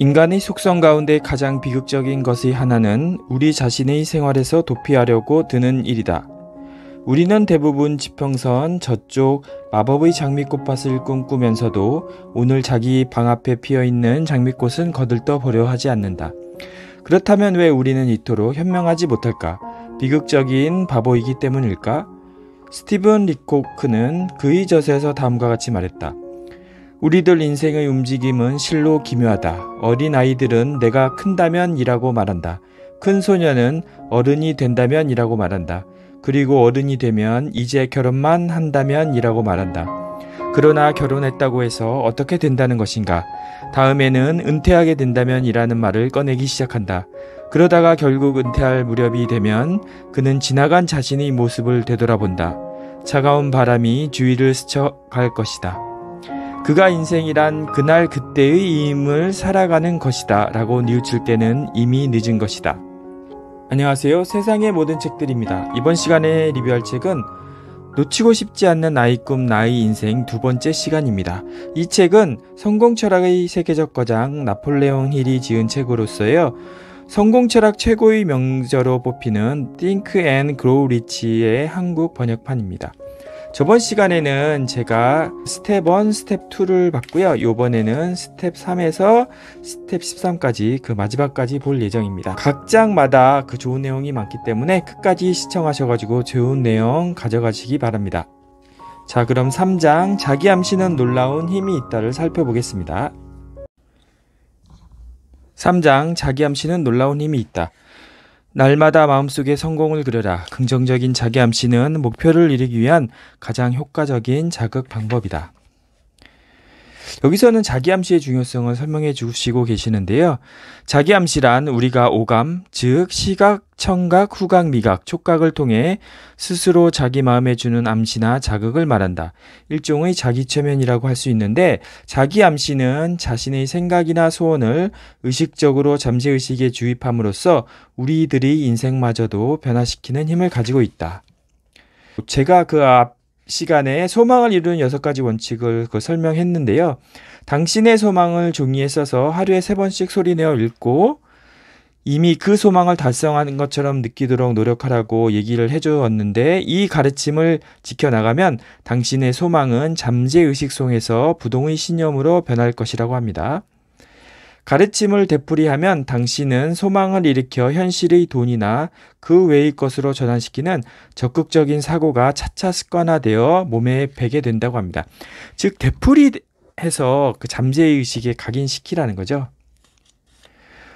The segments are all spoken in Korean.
인간의 속성 가운데 가장 비극적인 것의 하나는 우리 자신의 생활에서 도피하려고 드는 일이다. 우리는 대부분 지평선 저쪽 마법의 장미꽃밭을 꿈꾸면서도 오늘 자기 방 앞에 피어 있는 장미꽃은 거들떠 보려 하지 않는다. 그렇다면 왜 우리는 이토록 현명하지 못할까? 비극적인 바보이기 때문일까? 스티븐 리코크는 그의 젖에서 다음과 같이 말했다. 우리들 인생의 움직임은 실로 기묘하다. 어린 아이들은 내가 큰다면이라고 말한다. 큰소년은 어른이 된다면이라고 말한다. 그리고 어른이 되면 이제 결혼만 한다면이라고 말한다. 그러나 결혼했다고 해서 어떻게 된다는 것인가? 다음에는 은퇴하게 된다면이라는 말을 꺼내기 시작한다. 그러다가 결국 은퇴할 무렵이 되면 그는 지나간 자신의 모습을 되돌아본다. 차가운 바람이 주위를 스쳐 갈 것이다. 그가 인생이란 그날 그때의 이 임을 살아가는 것이다 라고 뉘우칠 때는 이미 늦은 것이다. 안녕하세요. 세상의 모든 책들입니다. 이번 시간에 리뷰할 책은 놓치고 싶지 않는 나의 꿈, 나의 인생 두 번째 시간입니다. 이 책은 성공 철학의 세계적 거장 나폴레옹 힐이 지은 책으로서요. 성공 철학 최고의 명저로 뽑히는 Think and Grow Rich의 한국 번역판입니다. 저번 시간에는 제가 스텝 1, 스텝 2를 봤고요. 요번에는 스텝 3에서 스텝 13까지 그 마지막까지 볼 예정입니다. 각 장마다 그 좋은 내용이 많기 때문에 끝까지 시청하셔가지고 좋은 내용 가져가시기 바랍니다. 자 그럼 3장 자기 암시는 놀라운 힘이 있다를 살펴보겠습니다. 3장 자기 암시는 놀라운 힘이 있다. 날마다 마음속에 성공을 그려라. 긍정적인 자기 암시는 목표를 이루기 위한 가장 효과적인 자극 방법이다. 여기서는 자기암시의 중요성을 설명해 주시고 계시는데요. 자기암시란 우리가 오감, 즉 시각, 청각, 후각, 미각, 촉각을 통해 스스로 자기 마음에 주는 암시나 자극을 말한다. 일종의 자기 최면이라고 할 수 있는데 자기 암시는 자신의 생각이나 소원을 의식적으로 잠재의식에 주입함으로써 우리들의 인생마저도 변화시키는 힘을 가지고 있다. 제가 그앞 시간에 소망을 이루는 여섯 가지 원칙을 그 설명했는데요. 당신의 소망을 종이에 써서 하루에 세 번씩 소리내어 읽고 이미 그 소망을 달성하는 것처럼 느끼도록 노력하라고 얘기를 해주었는데 이 가르침을 지켜나가면 당신의 소망은 잠재의식 속에서 부동의 신념으로 변할 것이라고 합니다. 가르침을 되풀이하면 당신은 소망을 일으켜 현실의 돈이나 그 외의 것으로 전환시키는 적극적인 사고가 차차 습관화되어 몸에 배게 된다고 합니다. 즉 되풀이해서 그 잠재의 의식에 각인시키라는 거죠.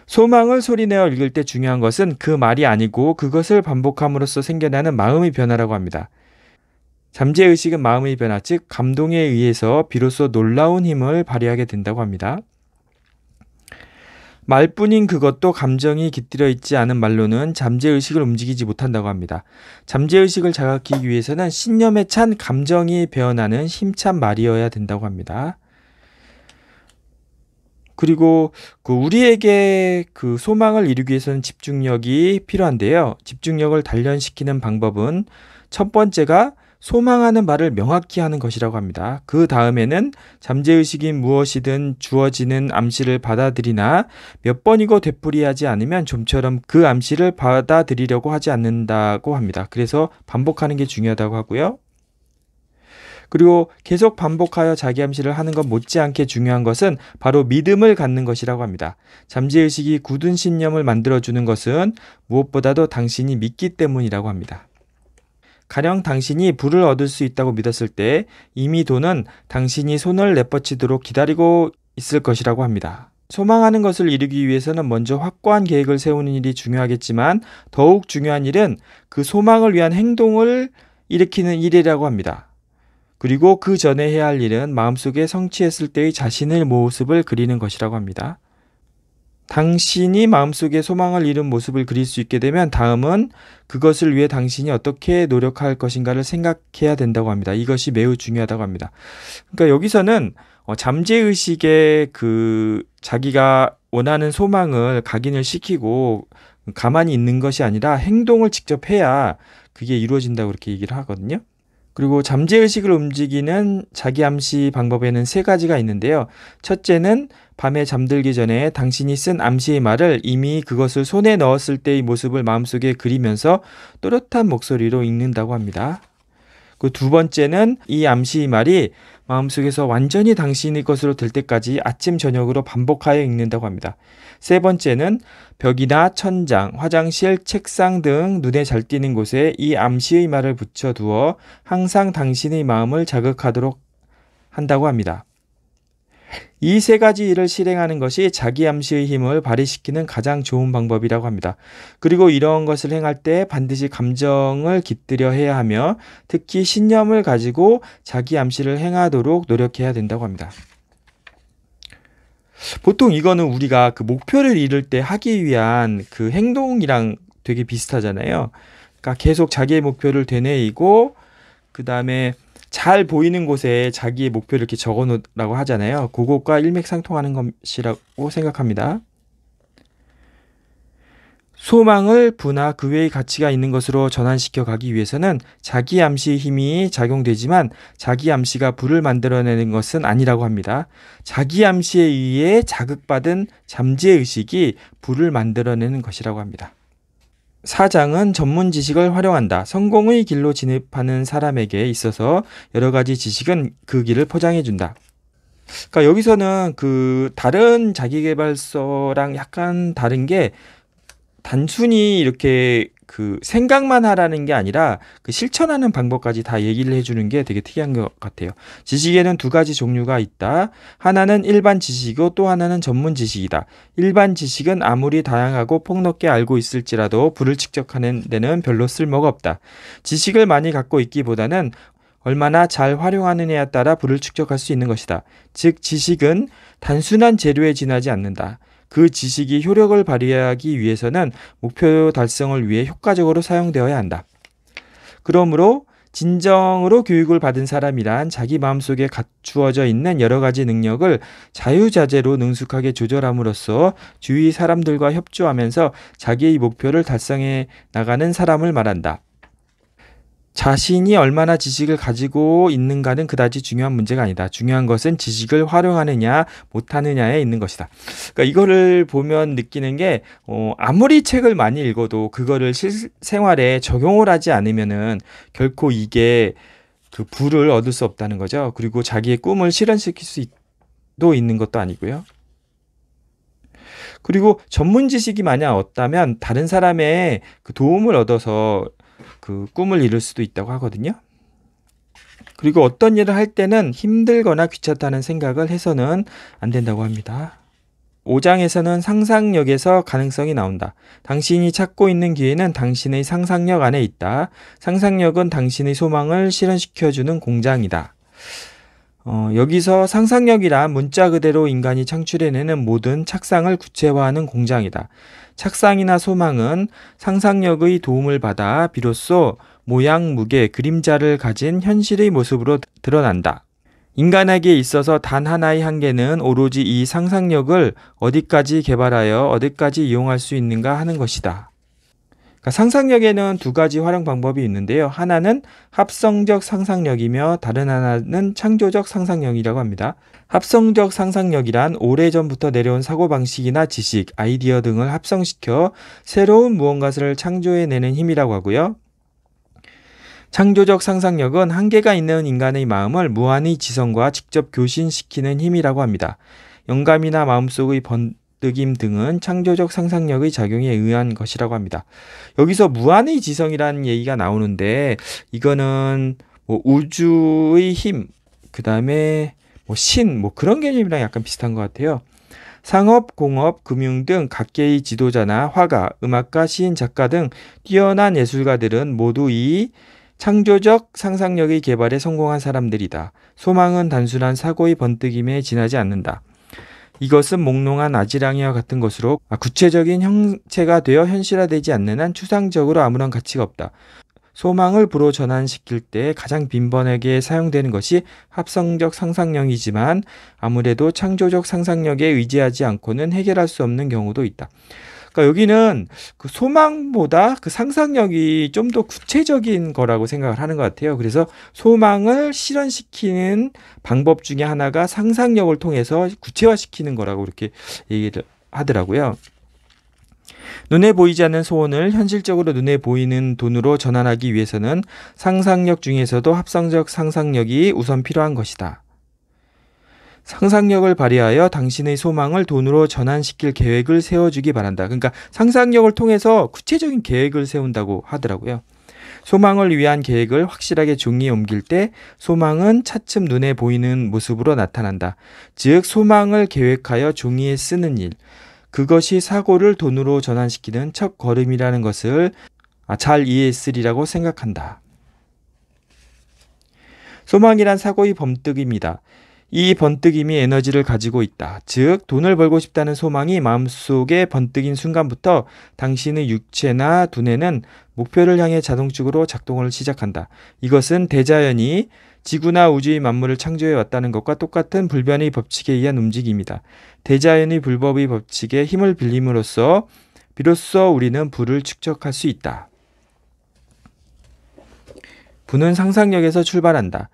소망을 소리내어 읽을 때 중요한 것은 그 말이 아니고 그것을 반복함으로써 생겨나는 마음의 변화라고 합니다. 잠재의식은 마음의 변화, 즉 감동에 의해서 비로소 놀라운 힘을 발휘하게 된다고 합니다. 말뿐인 그것도 감정이 깃들여 있지 않은 말로는 잠재의식을 움직이지 못한다고 합니다. 잠재의식을 자각하기 위해서는 신념에 찬 감정이 배어나는 힘찬 말이어야 된다고 합니다. 그리고 그 우리에게 그 소망을 이루기 위해서는 집중력이 필요한데요. 집중력을 단련시키는 방법은 첫 번째가 소망하는 말을 명확히 하는 것이라고 합니다. 그 다음에는 잠재의식인 무엇이든 주어지는 암시를 받아들이나 몇 번이고 되풀이하지 않으면 좀처럼 그 암시를 받아들이려고 하지 않는다고 합니다. 그래서 반복하는 게 중요하다고 하고요. 그리고 계속 반복하여 자기 암시를 하는 것 못지않게 중요한 것은 바로 믿음을 갖는 것이라고 합니다. 잠재의식이 굳은 신념을 만들어주는 것은 무엇보다도 당신이 믿기 때문이라고 합니다. 가령 당신이 부를 얻을 수 있다고 믿었을 때 이미 돈은 당신이 손을 내뻗치도록 기다리고 있을 것이라고 합니다. 소망하는 것을 이루기 위해서는 먼저 확고한 계획을 세우는 일이 중요하겠지만 더욱 중요한 일은 그 소망을 위한 행동을 일으키는 일이라고 합니다. 그리고 그 전에 해야 할 일은 마음속에 성취했을 때의 자신의 모습을 그리는 것이라고 합니다. 당신이 마음속에 소망을 잃은 모습을 그릴 수 있게 되면 다음은 그것을 위해 당신이 어떻게 노력할 것인가를 생각해야 된다고 합니다. 이것이 매우 중요하다고 합니다. 그러니까 여기서는 어, 잠재의식의 그 자기가 원하는 소망을 각인을 시키고 가만히 있는 것이 아니라 행동을 직접 해야 그게 이루어진다고 그렇게 얘기를 하거든요. 그리고 잠재의식을 움직이는 자기암시 방법에는 세 가지가 있는데요. 첫째는 밤에 잠들기 전에 당신이 쓴 암시의 말을 이미 그것을 손에 넣었을 때의 모습을 마음속에 그리면서 또렷한 목소리로 읽는다고 합니다. 그 두 번째는 이 암시의 말이 마음속에서 완전히 당신의 것으로 될 때까지 아침 저녁으로 반복하여 읽는다고 합니다. 세 번째는 벽이나 천장, 화장실, 책상 등 눈에 잘 띄는 곳에 이 암시의 말을 붙여 두어 항상 당신의 마음을 자극하도록 한다고 합니다. 이세 가지 일을 실행하는 것이 자기 암시의 힘을 발휘시키는 가장 좋은 방법이라고 합니다. 그리고 이런 것을 행할 때 반드시 감정을 깃들여 해야 하며 특히 신념을 가지고 자기 암시를 행하도록 노력해야 된다고 합니다. 보통 이거는 우리가 그 목표를 이룰 때 하기 위한 그 행동이랑 되게 비슷하잖아요. 그러니까 계속 자기의 목표를 되뇌이고 그 다음에 잘 보이는 곳에 자기의 목표를 이렇게 적어 놓으라고 하잖아요. 그것과 일맥상통하는 것이라고 생각합니다. 소망을 분화 그 외의 가치가 있는 것으로 전환시켜 가기 위해서는 자기 암시의 힘이 작용되지만 자기 암시가 불을 만들어내는 것은 아니라고 합니다. 자기 암시에 의해 자극받은 잠재의식이 불을 만들어내는 것이라고 합니다. 사장은 전문 지식을 활용한다. 성공의 길로 진입하는 사람에게 있어서 여러 가지 지식은 그 길을 포장해 준다. 그러니까 여기서는 그 다른 자기개발서랑 약간 다른 게 단순히 이렇게 그 생각만 하라는 게 아니라 그 실천하는 방법까지 다 얘기를 해주는 게 되게 특이한 것 같아요. 지식에는 두 가지 종류가 있다. 하나는 일반 지식이고 또 하나는 전문 지식이다. 일반 지식은 아무리 다양하고 폭넓게 알고 있을지라도 불을 측정하는 데는 별로 쓸모가 없다. 지식을 많이 갖고 있기보다는 얼마나 잘 활용하느냐에 따라 불을 측정할수 있는 것이다. 즉, 지식은 단순한 재료에 지나지 않는다. 그 지식이 효력을 발휘하기 위해서는 목표 달성을 위해 효과적으로 사용되어야 한다. 그러므로 진정으로 교육을 받은 사람이란 자기 마음속에 갖추어져 있는 여러 가지 능력을 자유자재로 능숙하게 조절함으로써 주위 사람들과 협조하면서 자기의 목표를 달성해 나가는 사람을 말한다. 자신이 얼마나 지식을 가지고 있는가는 그다지 중요한 문제가 아니다. 중요한 것은 지식을 활용하느냐 못하느냐에 있는 것이다. 그러니까 이거를 보면 느끼는 게 어, 아무리 책을 많이 읽어도 그거를 실생활에 적용을 하지 않으면은 결코 이게 그 부를 얻을 수 없다는 거죠. 그리고 자기의 꿈을 실현시킬 수도 있는 것도 아니고요. 그리고 전문 지식이 만약 없다면 다른 사람의 그 도움을 얻어서 그 꿈을 이룰 수도 있다고 하거든요. 그리고 어떤 일을 할 때는 힘들거나 귀찮다는 생각을 해서는 안 된다고 합니다. 5장에서는 상상력에서 가능성이 나온다. 당신이 찾고 있는 기회는 당신의 상상력 안에 있다. 상상력은 당신의 소망을 실현시켜주는 공장이다. 어, 여기서 상상력이란 문자 그대로 인간이 창출해내는 모든 착상을 구체화하는 공장이다. 착상이나 소망은 상상력의 도움을 받아 비로소 모양, 무게, 그림자를 가진 현실의 모습으로 드러난다. 인간에게 있어서 단 하나의 한계는 오로지 이 상상력을 어디까지 개발하여 어디까지 이용할 수 있는가 하는 것이다. 그러니까 상상력에는 두 가지 활용 방법이 있는데요. 하나는 합성적 상상력이며 다른 하나는 창조적 상상력이라고 합니다. 합성적 상상력이란 오래전부터 내려온 사고방식이나 지식, 아이디어 등을 합성시켜 새로운 무언가를 창조해내는 힘이라고 하고요. 창조적 상상력은 한계가 있는 인간의 마음을 무한히 지성과 직접 교신시키는 힘이라고 합니다. 영감이나 마음속의 번, 뜨김 등은 창조적 상상력의 작용에 의한 것이라고 합니다. 여기서 무한의 지성이라는 얘기가 나오는데 이거는 뭐 우주의 힘, 그 다음에 뭐 신, 뭐 그런 개념이랑 약간 비슷한 것 같아요. 상업, 공업, 금융 등 각계의 지도자나 화가, 음악가, 시인, 작가 등 뛰어난 예술가들은 모두 이 창조적 상상력의 개발에 성공한 사람들이다. 소망은 단순한 사고의 번뜩임에 지나지 않는다. 이것은 몽롱한 아지랑이와 같은 것으로 아, 구체적인 형체가 되어 현실화되지 않는 한 추상적으로 아무런 가치가 없다. 소망을 부로 전환시킬 때 가장 빈번하게 사용되는 것이 합성적 상상력이지만 아무래도 창조적 상상력에 의지하지 않고는 해결할 수 없는 경우도 있다. 그러니까 여기는 그 소망보다 그 상상력이 좀 더 구체적인 거라고 생각을 하는 것 같아요. 그래서 소망을 실현시키는 방법 중에 하나가 상상력을 통해서 구체화시키는 거라고 이렇게 얘기를 하더라고요. 눈에 보이지 않는 소원을 현실적으로 눈에 보이는 돈으로 전환하기 위해서는 상상력 중에서도 합성적 상상력이 우선 필요한 것이다. 상상력을 발휘하여 당신의 소망을 돈으로 전환시킬 계획을 세워주기 바란다. 그러니까 상상력을 통해서 구체적인 계획을 세운다고 하더라고요. 소망을 위한 계획을 확실하게 종이에 옮길 때 소망은 차츰 눈에 보이는 모습으로 나타난다. 즉, 소망을 계획하여 종이에 쓰는 일. 그것이 사고를 돈으로 전환시키는 첫 걸음이라는 것을 아, 잘 이해했으리라고 생각한다. 소망이란 사고의 범뜩입니다. 이 번뜩임이 에너지를 가지고 있다. 즉, 돈을 벌고 싶다는 소망이 마음속에 번뜩인 순간부터 당신의 육체나 두뇌는 목표를 향해 자동적으로 작동을 시작한다. 이것은 대자연이 지구나 우주의 만물을 창조해 왔다는 것과 똑같은 불변의 법칙에 의한 움직임이다. 대자연의 불법의 법칙에 힘을 빌림으로써 비로소 우리는 불을 축적할 수 있다. 분은 상상력에서 출발한다.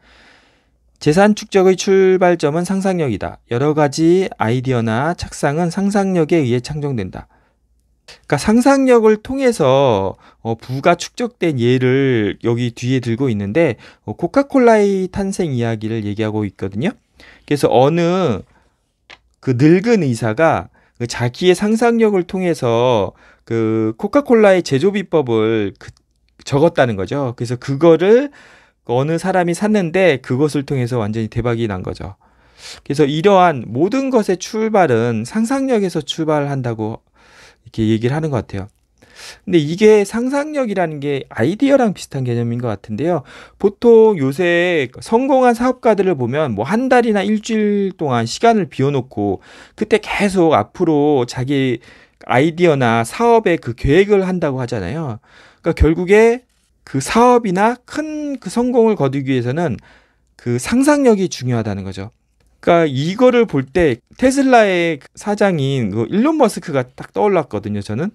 재산 축적의 출발점은 상상력이다. 여러 가지 아이디어나 착상은 상상력에 의해 창정된다. 그러니까 상상력을 통해서 어, 부가 축적된 예를 여기 뒤에 들고 있는데 어, 코카콜라의 탄생 이야기를 얘기하고 있거든요. 그래서 어느 그 늙은 의사가 그 자기의 상상력을 통해서 그 코카콜라의 제조 비법을 그 적었다는 거죠. 그래서 그거를 그 어느 사람이 샀는데 그것을 통해서 완전히 대박이 난 거죠. 그래서 이러한 모든 것의 출발은 상상력에서 출발한다고 이렇게 얘기를 하는 것 같아요. 근데 이게 상상력이라는 게 아이디어랑 비슷한 개념인 것 같은데요. 보통 요새 성공한 사업가들을 보면 뭐 한 달이나 일주일 동안 시간을 비워놓고 그때 계속 앞으로 자기 아이디어나 사업의 그 계획을 한다고 하잖아요. 그러니까 결국에 그 사업이나 큰 그 성공을 거두기 위해서는 그 상상력이 중요하다는 거죠. 그러니까 이거를 볼 때 테슬라의 사장인 그 일론 머스크가 딱 떠올랐거든요. 저는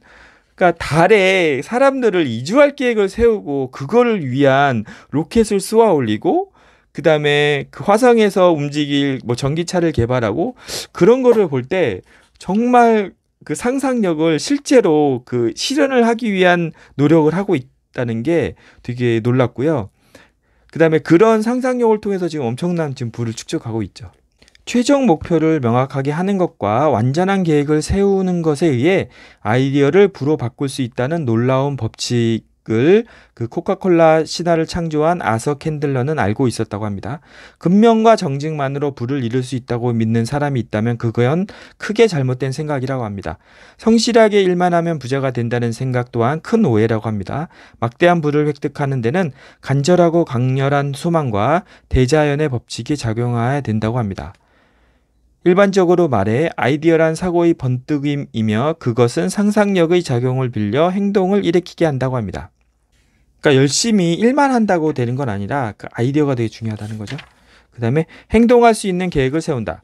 그러니까 달에 사람들을 이주할 계획을 세우고 그거를 위한 로켓을 쏘아 올리고 그다음에 그 화성에서 움직일 뭐 전기차를 개발하고 그런 거를 볼 때 정말 그 상상력을 실제로 그 실현을 하기 위한 노력을 하고 있, 다 있다는 게 되게 놀랐고요. 그다음에 그런 상상력을 통해서 지금 엄청난 지금 부를 축적하고 있죠. 최종 목표를 명확하게 하는 것과 완전한 계획을 세우는 것에 의해 아이디어를 부로 바꿀 수 있다는 놀라운 법칙 댓글 그 코카콜라 신화를 창조한 아서 캔들러는 알고 있었다고 합니다. 근면과 정직만으로 부를 이룰 수 있다고 믿는 사람이 있다면 그건 크게 잘못된 생각이라고 합니다. 성실하게 일만 하면 부자가 된다는 생각 또한 큰 오해라고 합니다. 막대한 부를 획득하는 데는 간절하고 강렬한 소망과 대자연의 법칙이 작용해야 된다고 합니다. 일반적으로 말해 아이디어란 사고의 번뜩임이며 그것은 상상력의 작용을 빌려 행동을 일으키게 한다고 합니다. 그러니까 열심히 일만 한다고 되는 건 아니라 그 아이디어가 되게 중요하다는 거죠. 그 다음에 행동할 수 있는 계획을 세운다.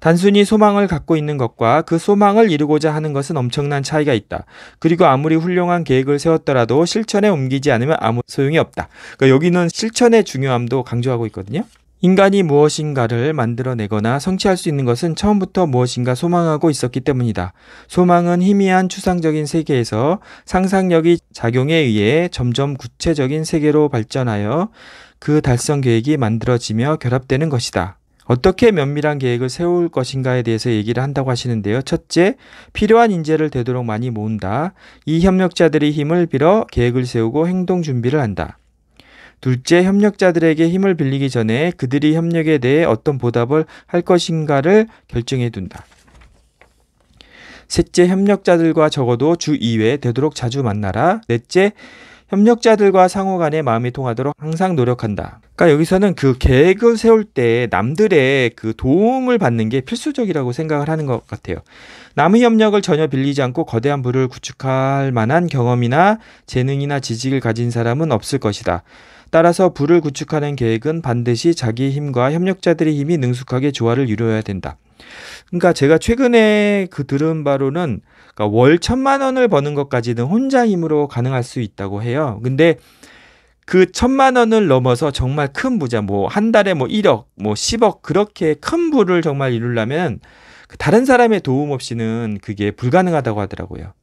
단순히 소망을 갖고 있는 것과 그 소망을 이루고자 하는 것은 엄청난 차이가 있다. 그리고 아무리 훌륭한 계획을 세웠더라도 실천에 옮기지 않으면 아무 소용이 없다. 그러니까 여기는 실천의 중요함도 강조하고 있거든요. 인간이 무엇인가를 만들어내거나 성취할 수 있는 것은 처음부터 무엇인가 소망하고 있었기 때문이다. 소망은 희미한 추상적인 세계에서 상상력이 작용에 의해 점점 구체적인 세계로 발전하여 그 달성 계획이 만들어지며 결합되는 것이다. 어떻게 면밀한 계획을 세울 것인가에 대해서 얘기를 한다고 하시는데요. 첫째, 필요한 인재를 되도록 많이 모은다. 이 협력자들의 힘을 빌어 계획을 세우고 행동 준비를 한다. 둘째, 협력자들에게 힘을 빌리기 전에 그들이 협력에 대해 어떤 보답을 할 것인가를 결정해 둔다. 셋째, 협력자들과 적어도 주 2회 되도록 자주 만나라. 넷째, 협력자들과 상호 간의 마음이 통하도록 항상 노력한다. 그러니까 여기서는 그 계획을 세울 때 남들의 그 도움을 받는 게 필수적이라고 생각을 하는 것 같아요. 남의 협력을 전혀 빌리지 않고 거대한 부를 구축할 만한 경험이나 재능이나 지식을 가진 사람은 없을 것이다. 따라서 부를 구축하는 계획은 반드시 자기 힘과 협력자들의 힘이 능숙하게 조화를 이루어야 된다. 그러니까 제가 최근에 그 들은 바로는 그러니까 월 천만 원을 버는 것까지는 혼자 힘으로 가능할 수 있다고 해요. 근데 그 천만 원을 넘어서 정말 큰 부자, 뭐 한 달에 뭐 1억, 뭐 10억 그렇게 큰 부를 정말 이루려면 다른 사람의 도움 없이는 그게 불가능하다고 하더라고요.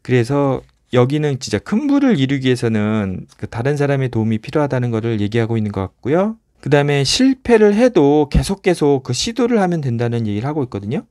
그래서 여기는 진짜 큰 부를 이루기 위해서는 그 다른 사람의 도움이 필요하다는 것을 얘기하고 있는 것 같고요. 그 다음에 실패를 해도 계속 계속 그 시도를 하면 된다는 얘기를 하고 있거든요.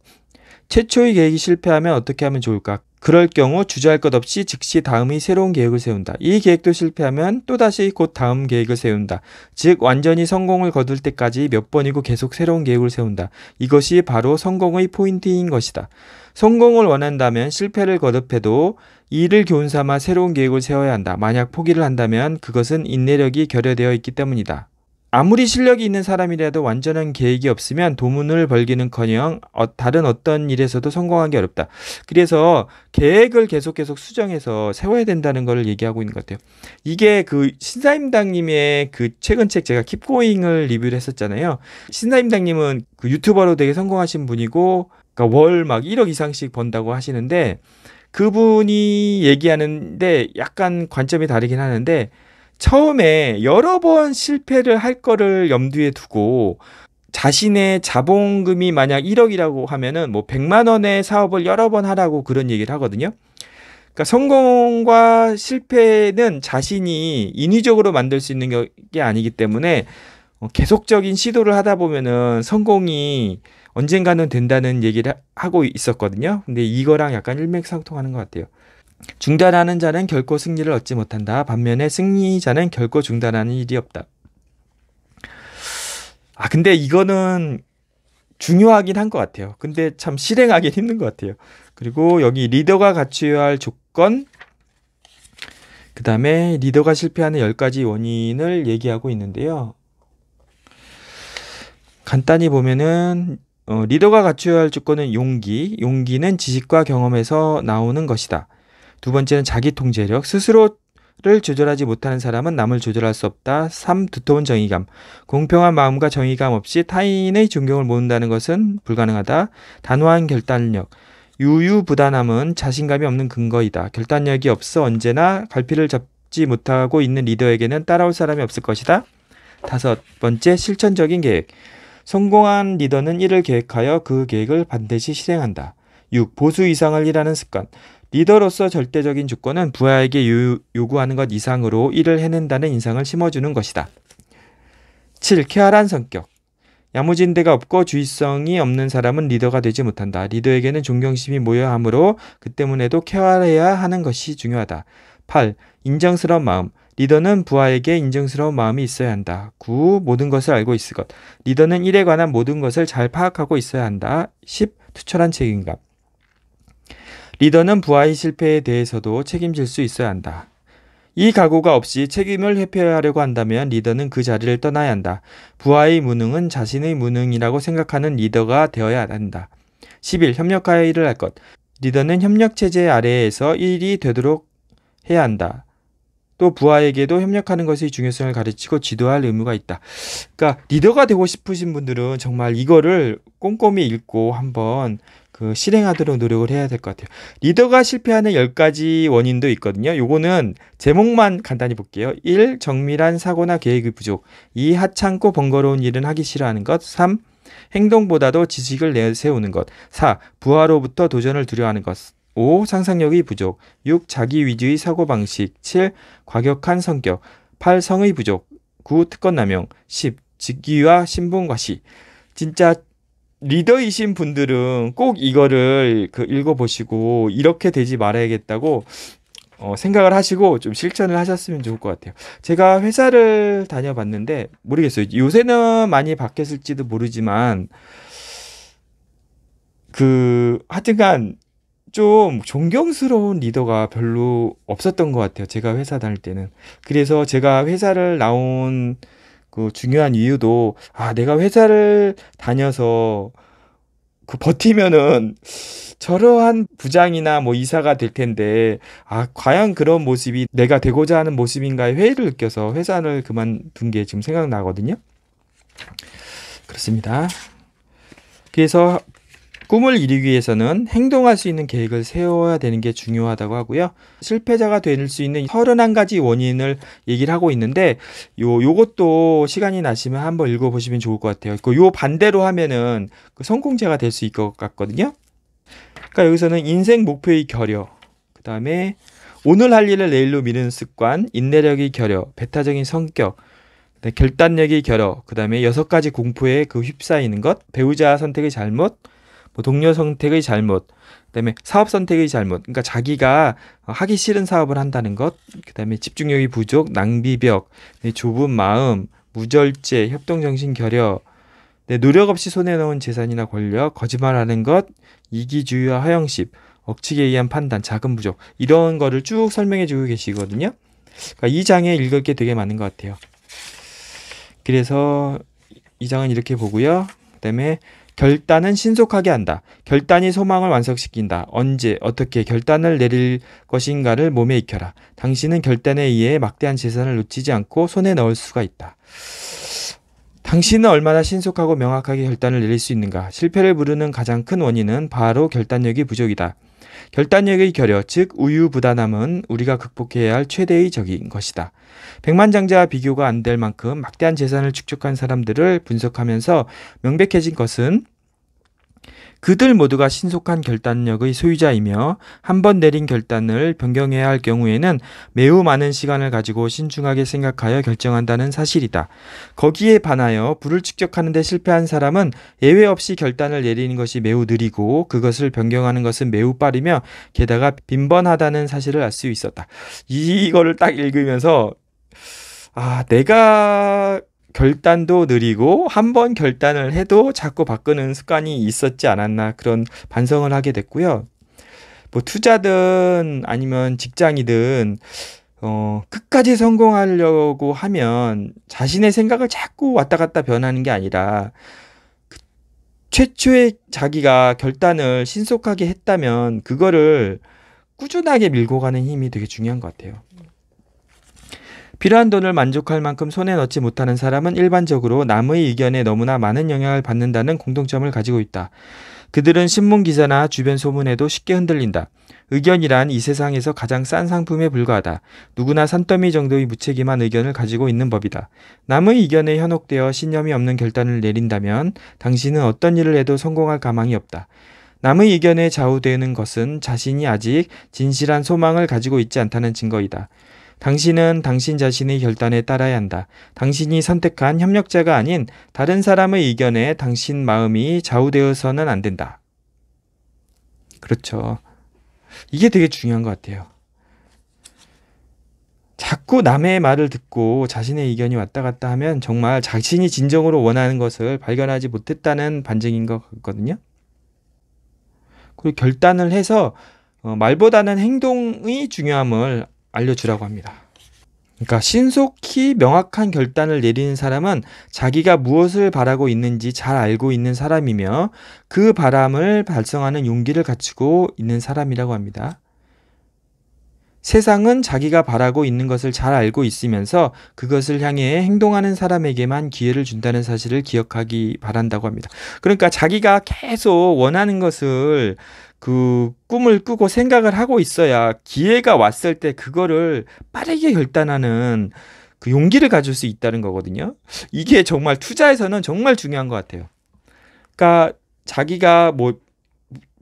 최초의 계획이 실패하면 어떻게 하면 좋을까? 그럴 경우 주저할 것 없이 즉시 다음의 새로운 계획을 세운다. 이 계획도 실패하면 또다시 곧 다음 계획을 세운다. 즉, 완전히 성공을 거둘 때까지 몇 번이고 계속 새로운 계획을 세운다. 이것이 바로 성공의 포인트인 것이다. 성공을 원한다면 실패를 거듭해도 이를 교훈 삼아 새로운 계획을 세워야 한다. 만약 포기를 한다면 그것은 인내력이 결여되어 있기 때문이다. 아무리 실력이 있는 사람이라도 완전한 계획이 없으면 도문을 벌기는커녕 어, 다른 어떤 일에서도 성공하기 어렵다. 그래서 계획을 계속 계속 수정해서 세워야 된다는 것을 얘기하고 있는 것 같아요. 이게 그 신사임당님의 그 최근 책 제가 킵고잉을 리뷰를 했었잖아요. 신사임당님은 그 유튜버로 되게 성공하신 분이고 그러니까 월막 1억 이상씩 번다고 하시는데 그분이 얘기하는데 약간 관점이 다르긴 하는데 처음에 여러 번 실패를 할 거를 염두에 두고 자신의 자본금이 만약 1억이라고 하면은 뭐 100만 원의 사업을 여러 번 하라고 그런 얘기를 하거든요. 그러니까 성공과 실패는 자신이 인위적으로 만들 수 있는 게 아니기 때문에 어, 계속적인 시도를 하다 보면은 성공이 언젠가는 된다는 얘기를 하고 있었거든요. 근데 이거랑 약간 일맥상통하는 것 같아요. 중단하는 자는 결코 승리를 얻지 못한다. 반면에 승리자는 결코 중단하는 일이 없다. 아, 근데 이거는 중요하긴 한 것 같아요. 근데 참 실행하기 힘든 것 같아요. 그리고 여기 리더가 갖추어야 할 조건, 그 다음에 리더가 실패하는 10가지 원인을 얘기하고 있는데요. 간단히 보면은 어, 리더가 갖추어야 할 조건은 용기, 용기는 지식과 경험에서 나오는 것이다. 두 번째는 자기 통제력, 스스로를 조절하지 못하는 사람은 남을 조절할 수 없다. 3. 두터운 정의감, 공평한 마음과 정의감 없이 타인의 존경을 모은다는 것은 불가능하다. 단호한 결단력, 유유부단함은 자신감이 없는 근거이다. 결단력이 없어 언제나 갈피를 잡지 못하고 있는 리더에게는 따라올 사람이 없을 것이다. 다섯 번째 실천적인 계획. 성공한 리더는 이를 계획하여 그 계획을 반드시 실행한다. 6. 보수 이상을 일하는 습관. 리더로서 절대적인 주권은 부하에게 요, 요구하는 것 이상으로 일을 해낸다는 인상을 심어주는 것이다. 7. 쾌활한 성격. 야무진 데가 없고 주의성이 없는 사람은 리더가 되지 못한다. 리더에게는 존경심이 모여야 하므로 그 때문에도 쾌활해야 하는 것이 중요하다. 8. 인정스러운 마음. 리더는 부하에게 인정스러운 마음이 있어야 한다. 9. 모든 것을 알고 있을 것. 리더는 일에 관한 모든 것을 잘 파악하고 있어야 한다. 10. 투철한 책임감. 리더는 부하의 실패에 대해서도 책임질 수 있어야 한다. 이 각오가 없이 책임을 회피하려고 한다면 리더는 그 자리를 떠나야 한다. 부하의 무능은 자신의 무능이라고 생각하는 리더가 되어야 한다. 11. 협력하여 일을 할 것. 리더는 협력체제 아래에서 일이 되도록 해야 한다. 또 부하에게도 협력하는 것의 중요성을 가르치고 지도할 의무가 있다. 그러니까 리더가 되고 싶으신 분들은 정말 이거를 꼼꼼히 읽고 한번 그 실행하도록 노력을 해야 될 것 같아요. 리더가 실패하는 1 0가지 원인도 있거든요. 요거는 제목만 간단히 볼게요. 1. 정밀한 사고나 계획의 부족. 2. 하찮고 번거로운 일은 하기 싫어하는 것. 3. 행동보다도 지식을 내세우는 것. 4. 부하로부터 도전을 두려워하는 것. 5. 상상력이 부족 6. 자기 위주의 사고방식 7. 과격한 성격 8. 성의 부족 9. 특권남용 10. 직위와 신분과시 진짜 리더이신 분들은 꼭 이거를 그 읽어보시고 이렇게 되지 말아야겠다고 어, 생각을 하시고 좀 실천을 하셨으면 좋을 것 같아요. 제가 회사를 다녀봤는데 모르겠어요. 요새는 많이 바뀌었을지도 모르지만 그 하여튼간 좀 존경스러운 리더가 별로 없었던 것 같아요. 제가 회사 다닐 때는. 그래서 제가 회사를 나온 그 중요한 이유도, 아, 내가 회사를 다녀서 그 버티면은 저러한 부장이나 뭐 이사가 될 텐데, 아, 과연 그런 모습이 내가 되고자 하는 모습인가에 회의를 느껴서 회사를 그만둔 게 지금 생각나거든요. 그렇습니다. 그래서 꿈을 이루기 위해서는 행동할 수 있는 계획을 세워야 되는 게 중요하다고 하고요. 실패자가 될 수 있는 31가지 원인을 얘기를 하고 있는데 요 요것도 시간이 나시면 한번 읽어 보시면 좋을 것 같아요. 그 요 반대로 하면은 그 성공자가 될 수 있을 것 같거든요. 그러니까 여기서는 인생 목표의 결여, 그다음에 오늘 할 일을 내일로 미루는 습관, 인내력의 결여, 배타적인 성격, 결단력이 결여, 그다음에 여섯 가지 공포에 그 휩싸이는 것, 배우자 선택의 잘못, 뭐 동료 선택의 잘못, 그다음에 사업 선택의 잘못. 그러니까 자기가 하기 싫은 사업을 한다는 것, 그다음에 집중력이 부족, 낭비벽, 좁은 마음, 무절제, 협동정신 결여, 네, 노력 없이 손에 넣은 재산이나 권력, 거짓말하는 것, 이기주의와 허영심, 억측에 의한 판단, 작은 부족 이런 거를 쭉 설명해 주고 계시거든요. 그러니까 이 장에 읽을 게 되게 많은 것 같아요. 그래서 이 장은 이렇게 보고요. 그다음에 결단은 신속하게 한다. 결단이 소망을 완성시킨다. 언제, 어떻게 결단을 내릴 것인가를 몸에 익혀라. 당신은 결단에 의해 막대한 재산을 놓치지 않고 손에 넣을 수가 있다. 당신은 얼마나 신속하고 명확하게 결단을 내릴 수 있는가? 실패를 부르는 가장 큰 원인은 바로 결단력이 부족이다. 결단력의 결여, 즉 우유부단함은 우리가 극복해야 할 최대의 적인 것이다. 백만장자와 비교가 안 될 만큼 막대한 재산을 축적한 사람들을 분석하면서 명백해진 것은 그들 모두가 신속한 결단력의 소유자이며 한 번 내린 결단을 변경해야 할 경우에는 매우 많은 시간을 가지고 신중하게 생각하여 결정한다는 사실이다. 거기에 반하여 불을 축적하는 데 실패한 사람은 예외 없이 결단을 내리는 것이 매우 느리고 그것을 변경하는 것은 매우 빠르며 게다가 빈번하다는 사실을 알 수 있었다. 이거를 딱 읽으면서 아, 내가 결단도 느리고 한 번 결단을 해도 자꾸 바꾸는 습관이 있었지 않았나 그런 반성을 하게 됐고요. 뭐 투자든 아니면 직장이든 어, 끝까지 성공하려고 하면 자신의 생각을 자꾸 왔다 갔다 변하는 게 아니라 그 최초의 자기가 결단을 신속하게 했다면 그거를 꾸준하게 밀고 가는 힘이 되게 중요한 것 같아요. 필요한 돈을 만족할 만큼 손에 넣지 못하는 사람은 일반적으로 남의 의견에 너무나 많은 영향을 받는다는 공통점을 가지고 있다. 그들은 신문 기사나 주변 소문에도 쉽게 흔들린다. 의견이란 이 세상에서 가장 싼 상품에 불과하다. 누구나 산더미 정도의 무책임한 의견을 가지고 있는 법이다. 남의 의견에 현혹되어 신념이 없는 결단을 내린다면 당신은 어떤 일을 해도 성공할 가망이 없다. 남의 의견에 좌우되는 것은 자신이 아직 진실한 소망을 가지고 있지 않다는 증거이다. 당신은 당신 자신의 결단에 따라야 한다. 당신이 선택한 협력자가 아닌 다른 사람의 의견에 당신 마음이 좌우되어서는 안 된다. 그렇죠. 이게 되게 중요한 것 같아요. 자꾸 남의 말을 듣고 자신의 의견이 왔다 갔다 하면 정말 자신이 진정으로 원하는 것을 발견하지 못했다는 반증인 것 같거든요. 그리고 결단을 해서 어, 말보다는 행동이 중요함을 알려주라고 합니다. 그러니까 신속히 명확한 결단을 내리는 사람은 자기가 무엇을 바라고 있는지 잘 알고 있는 사람이며 그 바람을 발성하는 용기를 갖추고 있는 사람이라고 합니다. 세상은 자기가 바라고 있는 것을 잘 알고 있으면서 그것을 향해 행동하는 사람에게만 기회를 준다는 사실을 기억하기 바란다고 합니다. 그러니까 자기가 계속 원하는 것을 그 꿈을 꾸고 생각을 하고 있어야 기회가 왔을 때 그거를 빠르게 결단하는 그 용기를 가질 수 있다는 거거든요. 이게 정말 투자에서는 정말 중요한 것 같아요. 그러니까 자기가 뭐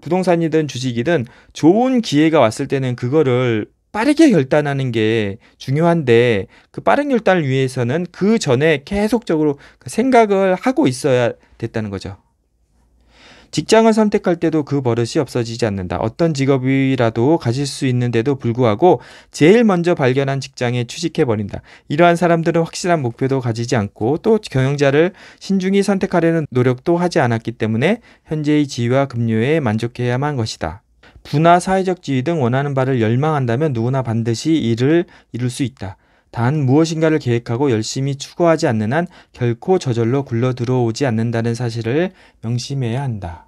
부동산이든 주식이든 좋은 기회가 왔을 때는 그거를 빠르게 결단하는 게 중요한데 그 빠른 결단을 위해서는 그 전에 계속적으로 그 생각을 하고 있어야 됐다는 거죠. 직장을 선택할 때도 그 버릇이 없어지지 않는다. 어떤 직업이라도 가질 수 있는데도 불구하고 제일 먼저 발견한 직장에 취직해버린다. 이러한 사람들은 확실한 목표도 가지지 않고 또 경영자를 신중히 선택하려는 노력도 하지 않았기 때문에 현재의 지위와 급료에 만족해야만 것이다. 부나 사회적 지위 등 원하는 바를 열망한다면 누구나 반드시 이를 이룰 수 있다. 단 무엇인가를 계획하고 열심히 추구하지 않는 한 결코 저절로 굴러 들어오지 않는다는 사실을 명심해야 한다.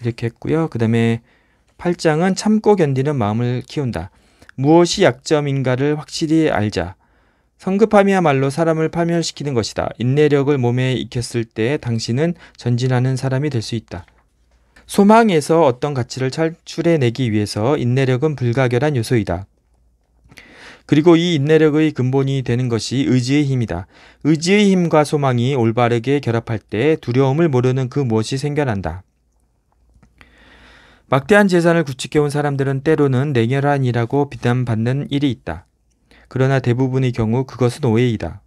이렇게 했고요. 그 다음에 8장은 참고 견디는 마음을 키운다. 무엇이 약점인가를 확실히 알자. 성급함이야말로 사람을 파멸시키는 것이다. 인내력을 몸에 익혔을 때 당신은 전진하는 사람이 될 수 있다. 소망에서 어떤 가치를 창출해내기 위해서 인내력은 불가결한 요소이다. 그리고 이 인내력의 근본이 되는 것이 의지의 힘이다. 의지의 힘과 소망이 올바르게 결합할 때 두려움을 모르는 그 무엇이 생겨난다. 막대한 재산을 구축해온 사람들은 때로는 냉혈한이라고 비난받는 일이 있다. 그러나 대부분의 경우 그것은 오해이다.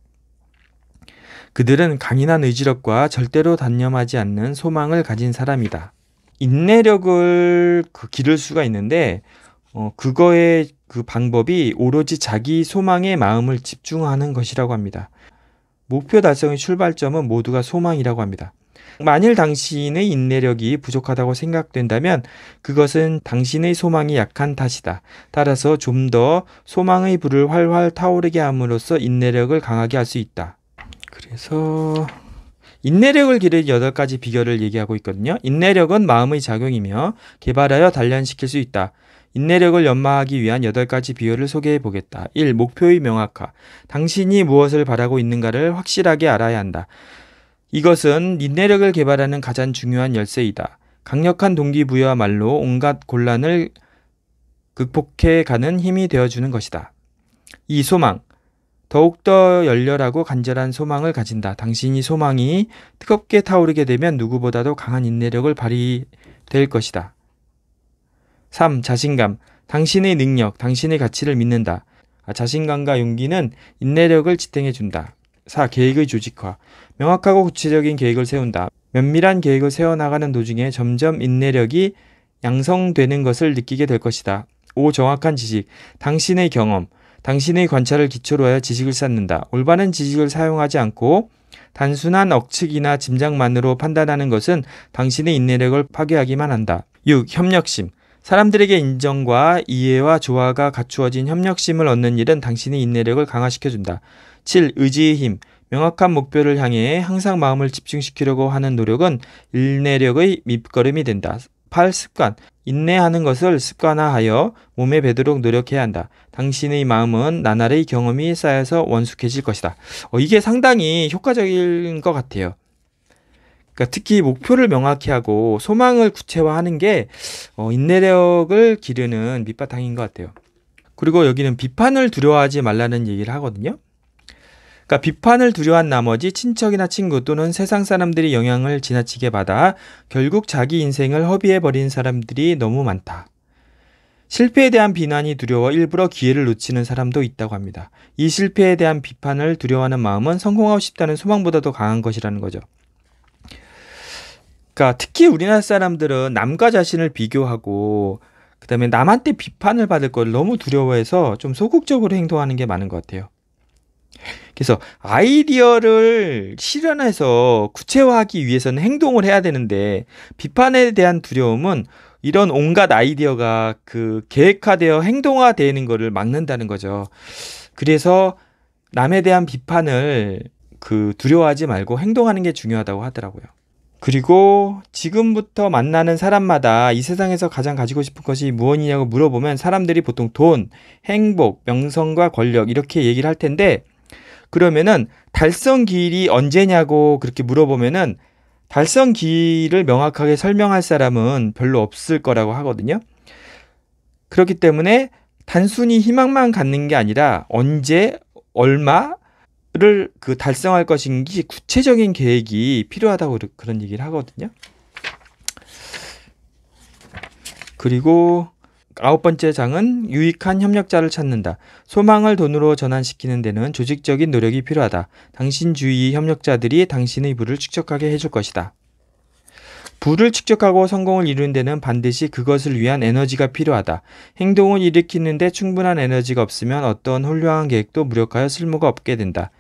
그들은 강인한 의지력과 절대로 단념하지 않는 소망을 가진 사람이다. 인내력을 그 기를 수가 있는데 어, 그거의 그 방법이 오로지 자기 소망의 마음을 집중하는 것이라고 합니다. 목표 달성의 출발점은 모두가 소망이라고 합니다. 만일 당신의 인내력이 부족하다고 생각된다면 그것은 당신의 소망이 약한 탓이다. 따라서 좀 더 소망의 불을 활활 타오르게 함으로써 인내력을 강하게 할 수 있다. 그래서 인내력을 기르는 여덟 가지 비결을 얘기하고 있거든요. 인내력은 마음의 작용이며 개발하여 단련시킬 수 있다. 인내력을 연마하기 위한 여덟 가지 비율을 소개해 보겠다. 1. 목표의 명확화. 당신이 무엇을 바라고 있는가를 확실하게 알아야 한다. 이것은 인내력을 개발하는 가장 중요한 열쇠이다. 강력한 동기부여야말로 온갖 곤란을 극복해 가는 힘이 되어주는 것이다. 이 소망. 더욱더 열렬하고 간절한 소망을 가진다. 당신이 소망이 뜨겁게 타오르게 되면 누구보다도 강한 인내력을 발휘될 것이다. 3. 자신감. 당신의 능력, 당신의 가치를 믿는다. 아, 자신감과 용기는 인내력을 지탱해준다. 4. 계획의 조직화. 명확하고 구체적인 계획을 세운다. 면밀한 계획을 세워나가는 도중에 점점 인내력이 양성되는 것을 느끼게 될 것이다. 5. 정확한 지식. 당신의 경험. 당신의 관찰을 기초로 하여 지식을 쌓는다. 올바른 지식을 사용하지 않고 단순한 억측이나 짐작만으로 판단하는 것은 당신의 인내력을 파괴하기만 한다. 6. 협력심. 사람들에게 인정과 이해와 조화가 갖추어진 협력심을 얻는 일은 당신의 인내력을 강화시켜준다. 7. 의지의 힘. 명확한 목표를 향해 항상 마음을 집중시키려고 하는 노력은 인내력의 밑거름이 된다. 8. 습관. 인내하는 것을 습관화하여 몸에 배도록 노력해야 한다. 당신의 마음은 나날의 경험이 쌓여서 원숙해질 것이다. 어, 이게 상당히 효과적인 것 같아요. 그러니까 특히 목표를 명확히 하고 소망을 구체화하는 게 어, 인내력을 기르는 밑바탕인 것 같아요. 그리고 여기는 비판을 두려워하지 말라는 얘기를 하거든요. 그러니까 비판을 두려워한 나머지 친척이나 친구 또는 세상 사람들이 영향을 지나치게 받아 결국 자기 인생을 허비해 버린 사람들이 너무 많다. 실패에 대한 비난이 두려워 일부러 기회를 놓치는 사람도 있다고 합니다. 이 실패에 대한 비판을 두려워하는 마음은 성공하고 싶다는 소망보다 도 강한 것이라는 거죠. 그러니까 특히 우리나라 사람들은 남과 자신을 비교하고 그다음에 남한테 비판을 받을 걸 너무 두려워해서 좀 소극적으로 행동하는 게 많은 것 같아요. 그래서 아이디어를 실현해서 구체화하기 위해서는 행동을 해야 되는데 비판에 대한 두려움은 이런 온갖 아이디어가 그 계획화되어 행동화되는 것을 막는다는 거죠. 그래서 남에 대한 비판을 그 두려워하지 말고 행동하는 게 중요하다고 하더라고요. 그리고 지금부터 만나는 사람마다 이 세상에서 가장 가지고 싶은 것이 무엇이냐고 물어보면 사람들이 보통 돈, 행복, 명성과 권력 이렇게 얘기를 할 텐데 그러면은 달성 기일이 언제냐고 그렇게 물어보면은 달성 기일을 명확하게 설명할 사람은 별로 없을 거라고 하거든요. 그렇기 때문에 단순히 희망만 갖는 게 아니라 언제 얼마를 그 달성할 것인지 구체적인 계획이 필요하다고 그런 얘기를 하거든요. 그리고 아홉 번째 장은 유익한 협력자를 찾는다. 소망을 돈으로 전환시키는 데는 조직적인 노력이 필요하다. 당신 주위 협력자들이 당신의 부를 축적하게 해줄 것이다. 부를 축적하고 성공을 이루는 데는 반드시 그것을 위한 에너지가 필요하다. 행동을 일으키는데 충분한 에너지가 없으면 어떤 훌륭한 계획도 무력하여 쓸모가 없게 된다.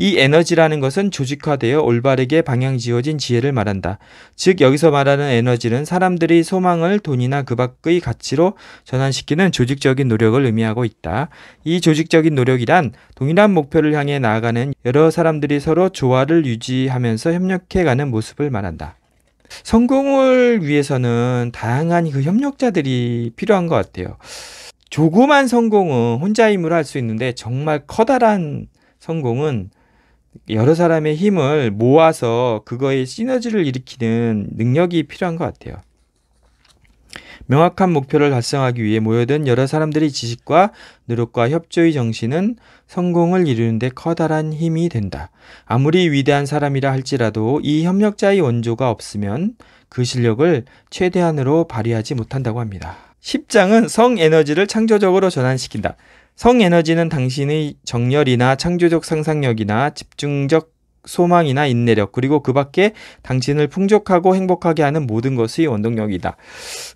이 에너지라는 것은 조직화되어 올바르게 방향 지어진 지혜를 말한다. 즉 여기서 말하는 에너지는 사람들이 소망을 돈이나 그 밖의 가치로 전환시키는 조직적인 노력을 의미하고 있다. 이 조직적인 노력이란 동일한 목표를 향해 나아가는 여러 사람들이 서로 조화를 유지하면서 협력해가는 모습을 말한다. 성공을 위해서는 다양한 그 협력자들이 필요한 것 같아요. 조그만 성공은 혼자힘으로할 수 있는데 정말 커다란 성공은 여러 사람의 힘을 모아서 그거의 시너지를 일으키는 능력이 필요한 것 같아요. 명확한 목표를 달성하기 위해 모여든 여러 사람들의 지식과 노력과 협조의 정신은 성공을 이루는데 커다란 힘이 된다. 아무리 위대한 사람이라 할지라도 이 협력자의 원조가 없으면 그 실력을 최대한으로 발휘하지 못한다고 합니다. 10장은 성 에너지를 창조적으로 전환시킨다. 성에너지는 당신의 정열이나 창조적 상상력이나 집중적 소망이나 인내력 그리고 그 밖에 당신을 풍족하고 행복하게 하는 모든 것의 원동력이다.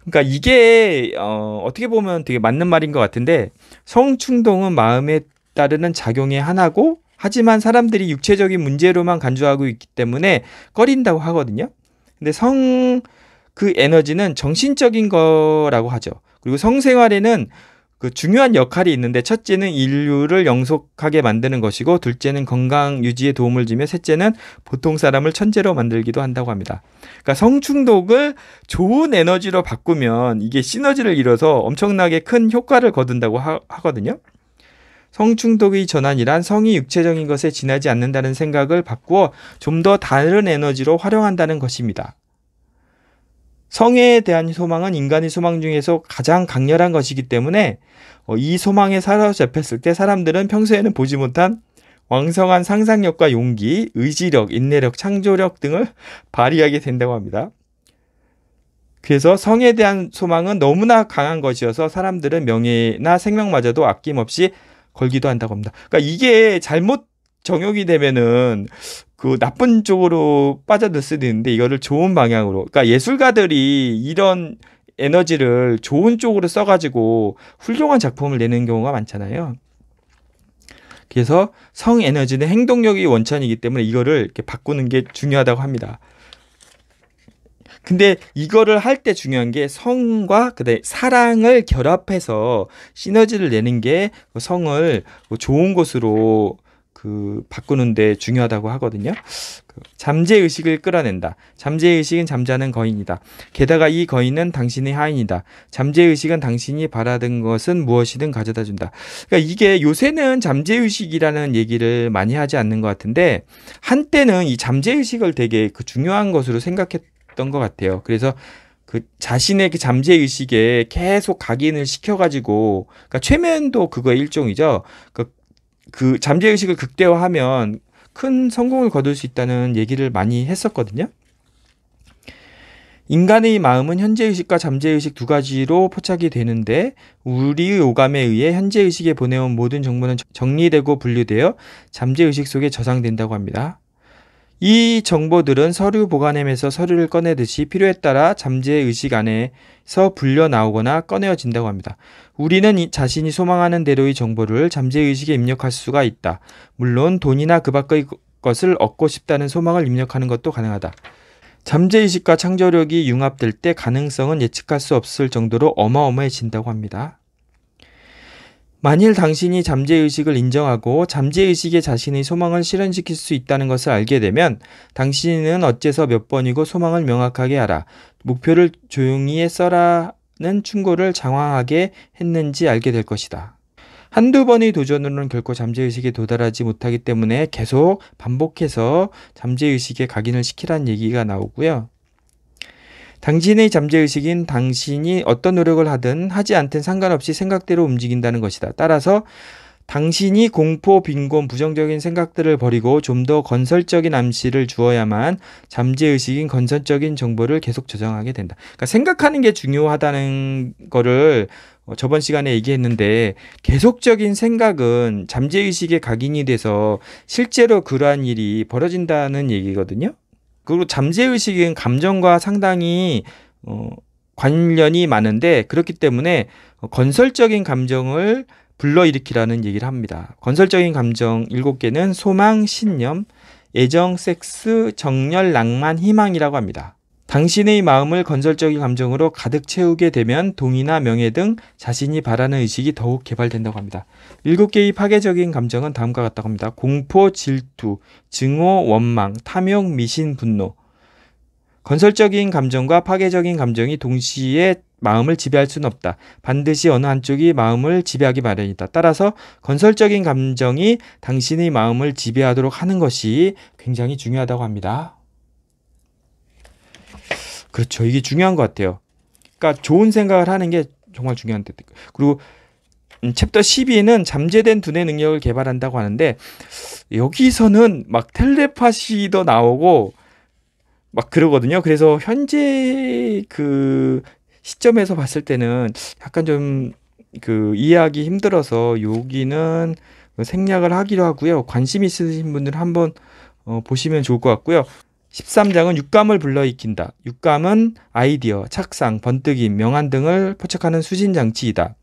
그러니까 이게 어, 어떻게 보면 되게 맞는 말인 것 같은데 성충동은 마음에 따르는 작용의 하나고 하지만 사람들이 육체적인 문제로만 간주하고 있기 때문에 꺼린다고 하거든요. 근데 성 그 에너지는 정신적인 거라고 하죠. 그리고 성생활에는 그 중요한 역할이 있는데 첫째는 인류를 영속하게 만드는 것이고 둘째는 건강 유지에 도움을 주며 셋째는 보통 사람을 천재로 만들기도 한다고 합니다. 그러니까 성충독을 좋은 에너지로 바꾸면 이게 시너지를 이뤄서 엄청나게 큰 효과를 거둔다고 하, 거든요 성충독의 전환이란 성이 육체적인 것에 지나지 않는다는 생각을 바꾸어 좀 더 다른 에너지로 활용한다는 것입니다. 성회에 대한 소망은 인간의 소망 중에서 가장 강렬한 것이기 때문에 어, 이 소망에 사로잡혔을 때 사람들은 평소에는 보지 못한 왕성한 상상력과 용기, 의지력, 인내력, 창조력 등을 발휘하게 된다고 합니다. 그래서 성에 대한 소망은 너무나 강한 것이어서 사람들은 명예나 생명마저도 아낌없이 걸기도 한다고 합니다. 그러니까 이게 잘못 정욕이 되면은 그 나쁜 쪽으로 빠져들 수도 있는데 이거를 좋은 방향으로 그러니까 예술가들이 이런 에너지를 좋은 쪽으로 써가지고 훌륭한 작품을 내는 경우가 많잖아요. 그래서 성 에너지는 행동력이 원천이기 때문에 이거를 이렇게 바꾸는 게 중요하다고 합니다. 근데 이거를 할 때 중요한 게 성과 그다음 에 사랑을 결합해서 시너지를 내는 게 성을 뭐 좋은 곳으로 그 바꾸는데 중요하다고 하거든요. 그 잠재 의식을 끌어낸다. 잠재 의식은 잠자는 거인이다. 게다가 이 거인은 당신의 하인이다. 잠재 의식은 당신이 바라던 것은 무엇이든 가져다 준다. 그러니까 이게 요새는 잠재 의식이라는 얘기를 많이 하지 않는 것 같은데 한때는 이 잠재 의식을 되게 그 중요한 것으로 생각했던 것 같아요. 그래서 그 자신의 그 잠재 의식에 계속 각인을 시켜가지고, 그러니까 최면도 그거 일종이죠. 그러니까 그 잠재 의식을 극대화하면 큰 성공을 거둘 수 있다는 얘기를 많이 했었거든요. 인간의 마음은 현재의식과 잠재의식 두 가지로 포착이 되는데 우리의 오감에 의해 현재의식에 보내온 모든 정보는 정리되고 분류되어 잠재의식 속에 저장된다고 합니다. 이 정보들은 서류 보관함에서 서류를 꺼내듯이 필요에 따라 잠재의 식 안에서 불려 나오거나 꺼내어진다고 합니다. 우리는 자신이 소망하는 대로의 정보를 잠재 의식에 입력할 수가 있다. 물론 돈이나 그 밖의 것을 얻고 싶다는 소망을 입력하는 것도 가능하다. 잠재의식과 창조력이 융합될 때 가능성은 예측할 수 없을 정도로 어마어마해진다고 합니다. 만일 당신이 잠재의식을 인정하고 잠재의식에 자신의 소망을 실현시킬 수 있다는 것을 알게 되면 당신은 어째서 몇 번이고 소망을 명확하게 하라. 목표를 조용히 써라는 충고를 장황하게 했는지 알게 될 것이다. 한두 번의 도전으로는 결코 잠재의식에 도달하지 못하기 때문에 계속 반복해서 잠재의식에 각인을 시키라는 얘기가 나오고요. 당신의 잠재의식인 당신이 어떤 노력을 하든 하지 않든 상관없이 생각대로 움직인다는 것이다. 따라서 당신이 공포, 빈곤, 부정적인 생각들을 버리고 좀 더 건설적인 암시를 주어야만 잠재의식인 건설적인 정보를 계속 저장하게 된다. 그러니까 생각하는 게 중요하다는 거를 어, 저번 시간에 얘기했는데 계속적인 생각은 잠재의식의 각인이 돼서 실제로 그러한 일이 벌어진다는 얘기거든요. 그리고 잠재의식은 감정과 상당히 어, 관련이 많은데 그렇기 때문에 건설적인 감정을 불러일으키라는 얘기를 합니다. 건설적인 감정 7개는 소망, 신념, 애정, 섹스, 정열, 낭만, 희망이라고 합니다. 당신의 마음을 건설적인 감정으로 가득 채우게 되면 동의나 명예 등 자신이 바라는 의식이 더욱 개발된다고 합니다. 일곱 개의 파괴적인 감정은 다음과 같다고 합니다. 공포, 질투, 증오, 원망, 탐욕, 미신, 분노. 건설적인 감정과 파괴적인 감정이 동시에 마음을 지배할 수는 없다. 반드시 어느 한쪽이 마음을 지배하기 마련이다. 따라서 건설적인 감정이 당신의 마음을 지배하도록 하는 것이 굉장히 중요하다고 합니다. 그렇죠. 이게 중요한 것 같아요. 그러니까 좋은 생각을 하는 게 정말 중요한 데 그리고 음, 챕터 12는 잠재된 두뇌 능력을 개발한다고 하는데 여기서는 막 텔레파시도 나오고 막 그러거든요. 그래서 현재 그 시점에서 봤을 때는 약간 좀 그 이해하기 힘들어서 여기는 생략을 하기로 하고요. 관심 있으신 분들 한번 어, 보시면 좋을 것 같고요. 13장은 육감을 불러익힌다. 육감은 아이디어, 착상, 번뜩임, 명안 등을 포착하는 수신 장치이다.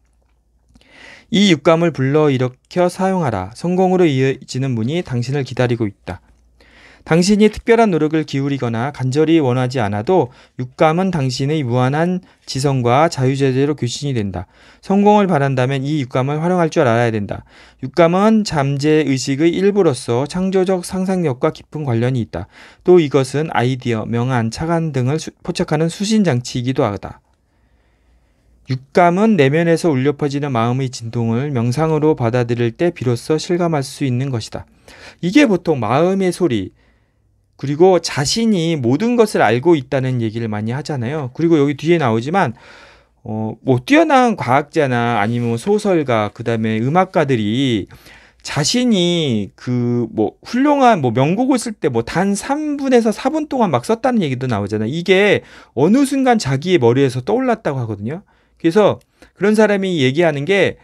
이 육감을 불러일으켜 사용하라. 성공으로 이어지는 문이 당신을 기다리고 있다. 당신이 특별한 노력을 기울이거나 간절히 원하지 않아도 육감은 당신의 무한한 지성과 자유제재로 교신이 된다. 성공을 바란다면 이 육감을 활용할 줄 알아야 된다. 육감은 잠재의식의 일부로서 창조적 상상력과 깊은 관련이 있다. 또 이것은 아이디어, 명안, 차관 등을 수, 포착하는 수신장치이기도 하다. 육감은 내면에서 울려 퍼지는 마음의 진동을 명상으로 받아들일 때 비로소 실감할 수 있는 것이다. 이게 보통 마음의 소리, 그리고 자신이 모든 것을 알고 있다는 얘기를 많이 하잖아요. 그리고 여기 뒤에 나오지만 어, 뭐 뛰어난 과학자나 아니면 뭐 소설가 그다음에 음악가들이 자신이 그 뭐 훌륭한 뭐 명곡을 쓸 때 뭐 단 3분에서 4분 동안 막 썼다는 얘기도 나오잖아요. 이게 어느 순간 자기의 머리에서 떠올랐다고 하거든요. 그래서 그런 사람이 얘기하는 게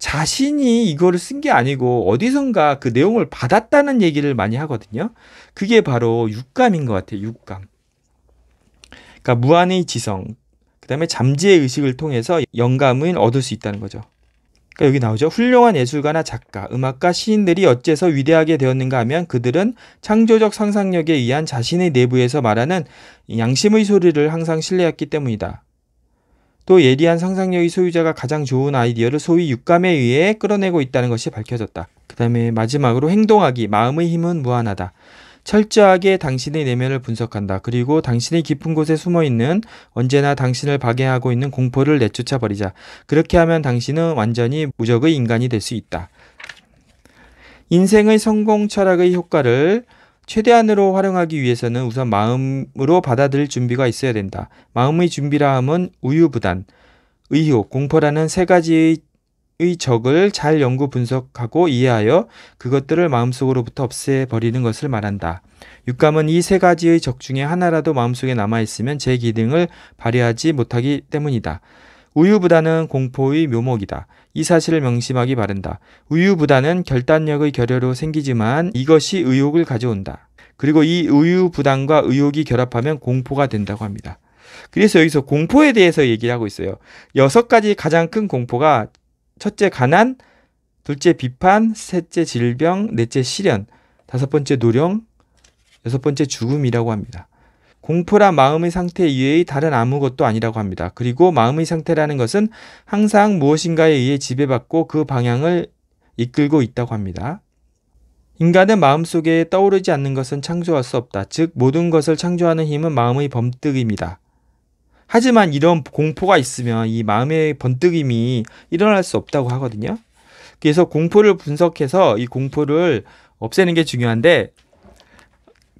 자신이 이거를 쓴 게 아니고 어디선가 그 내용을 받았다는 얘기를 많이 하거든요. 그게 바로 육감인 것 같아요. 육감. 그러니까 무한의 지성, 그다음에 잠재의 의식을 통해서 영감을 얻을 수 있다는 거죠. 그러니까 여기 나오죠. 훌륭한 예술가나 작가, 음악가, 시인들이 어째서 위대하게 되었는가 하면 그들은 창조적 상상력에 의한 자신의 내부에서 말하는 양심의 소리를 항상 신뢰했기 때문이다. 또 예리한 상상력의 소유자가 가장 좋은 아이디어를 소위 육감에 의해 끌어내고 있다는 것이 밝혀졌다. 그 다음에 마지막으로 행동하기, 마음의 힘은 무한하다. 철저하게 당신의 내면을 분석한다. 그리고 당신의 깊은 곳에 숨어 있는 언제나 당신을 박해하고 있는 공포를 내쫓아 버리자. 그렇게 하면 당신은 완전히 무적의 인간이 될 수 있다. 인생의 성공 철학의 효과를 최대한으로 활용하기 위해서는 우선 마음으로 받아들일 준비가 있어야 된다. 마음의 준비라 함은 우유부단, 의욕 공포라는 세 가지의 적을 잘 연구 분석하고 이해하여 그것들을 마음속으로부터 없애버리는 것을 말한다. 육감은 이 세 가지의 적 중에 하나라도 마음속에 남아있으면 제 기능을 발휘하지 못하기 때문이다. 우유부단은 공포의 묘목이다. 이 사실을 명심하기 바른다. 우유부단은 결단력의 결여로 생기지만 이것이 의욕을 가져온다. 그리고 이 우유부단과 의욕이 결합하면 공포가 된다고 합니다. 그래서 여기서 공포에 대해서 얘기를 하고 있어요. 여섯 가지 가장 큰 공포가 첫째 가난, 둘째 비판, 셋째 질병, 넷째 시련, 다섯 번째 노령, 여섯 번째 죽음이라고 합니다. 공포란 마음의 상태 이외의 다른 아무것도 아니라고 합니다. 그리고 마음의 상태라는 것은 항상 무엇인가에 의해 지배받고 그 방향을 이끌고 있다고 합니다. 인간의 마음속에 떠오르지 않는 것은 창조할 수 없다. 즉 모든 것을 창조하는 힘은 마음의 범뜩입니다. 하지만 이런 공포가 있으면 이 마음의 번뜩임이 일어날 수 없다고 하거든요. 그래서 공포를 분석해서 이 공포를 없애는 게 중요한데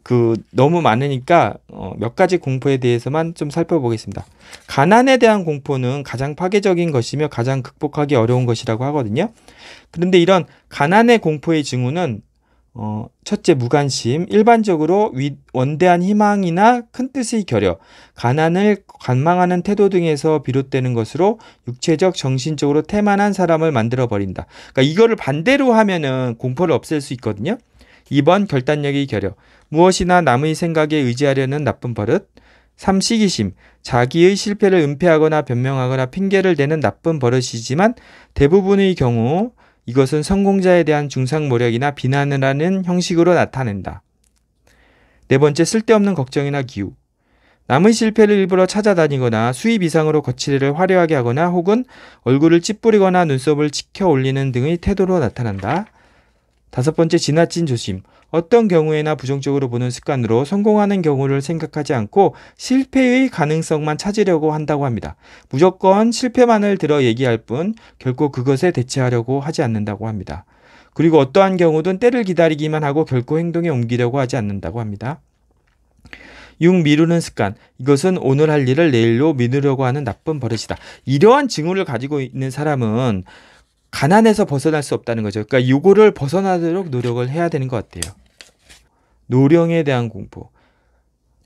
그 너무 많으니까 어, 몇 가지 공포에 대해서만 좀 살펴보겠습니다. 가난에 대한 공포는 가장 파괴적인 것이며 가장 극복하기 어려운 것이라고 하거든요. 그런데 이런 가난의 공포의 징후는 어, 첫째 무관심, 일반적으로 위, 원대한 희망이나 큰 뜻의 결여, 가난을 관망하는 태도 등에서 비롯되는 것으로 육체적, 정신적으로 태만한 사람을 만들어 버린다. 그러니까 이거를 반대로 하면은 공포를 없앨 수 있거든요. 2번 결단력이 결여, 무엇이나 남의 생각에 의지하려는 나쁜 버릇, 3. 시기심, 자기의 실패를 은폐하거나 변명하거나 핑계를 대는 나쁜 버릇이지만 대부분의 경우 이것은 성공자에 대한 중상모략이나 비난을 하는 형식으로 나타낸다. 네 번째, 쓸데없는 걱정이나 기우. 남의 실패를 일부러 찾아다니거나 수입 이상으로 거칠이를 화려하게 하거나 혹은 얼굴을 찌푸리거나 눈썹을 치켜 올리는 등의 태도로 나타난다. 다섯 번째 지나친 조심. 어떤 경우에나 부정적으로 보는 습관으로 성공하는 경우를 생각하지 않고 실패의 가능성만 찾으려고 한다고 합니다. 무조건 실패만을 들어 얘기할 뿐 결코 그것에 대체하려고 하지 않는다고 합니다. 그리고 어떠한 경우든 때를 기다리기만 하고 결코 행동에 옮기려고 하지 않는다고 합니다. 6. 미루는 습관. 이것은 오늘 할 일을 내일로 미루려고 하는 나쁜 버릇이다. 이러한 징후를 가지고 있는 사람은 가난에서 벗어날 수 없다는 거죠. 그러니까 이거를 벗어나도록 노력을 해야 되는 것 같아요. 노령에 대한 공포.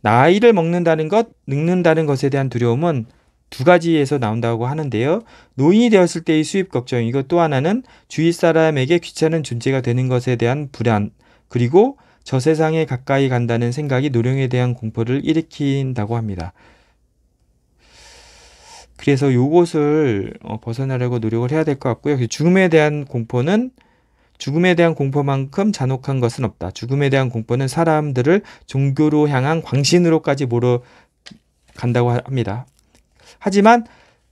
나이를 먹는다는 것, 늙는다는 것에 대한 두려움은 두 가지에서 나온다고 하는데요. 노인이 되었을 때의 수입 걱정, 이것 또 하나는 주위 사람에게 귀찮은 존재가 되는 것에 대한 불안, 그리고 저 세상에 가까이 간다는 생각이 노령에 대한 공포를 일으킨다고 합니다. 그래서 요것을 어, 벗어나려고 노력을 해야 될 것 같고요. 죽음에 대한 공포는 죽음에 대한 공포만큼 잔혹한 것은 없다. 죽음에 대한 공포는 사람들을 종교로 향한 광신으로까지 몰아간다고 합니다. 하지만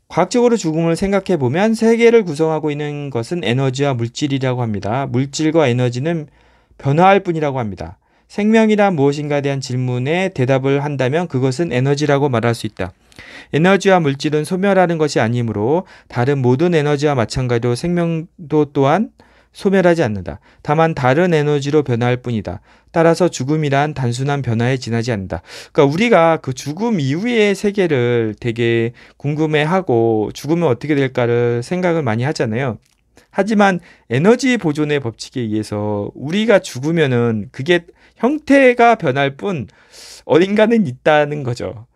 과학적으로 죽음을 생각해 보면 세계를 구성하고 있는 것은 에너지와 물질이라고 합니다. 물질과 에너지는 변화할 뿐이라고 합니다. 생명이란 무엇인가에 대한 질문에 대답을 한다면 그것은 에너지라고 말할 수 있다. 에너지와 물질은 소멸하는 것이 아니므로 다른 모든 에너지와 마찬가지로 생명도 또한 소멸하지 않는다. 다만 다른 에너지로 변화할 뿐이다. 따라서 죽음이란 단순한 변화에 지나지 않는다. 그러니까 우리가 그 죽음 이후의 세계를 되게 궁금해하고 죽으면 어떻게 될까를 생각을 많이 하잖아요. 하지만 에너지 보존의 법칙에 의해서 우리가 죽으면은 그게 형태가 변할 뿐 어딘가는 있다는 거죠.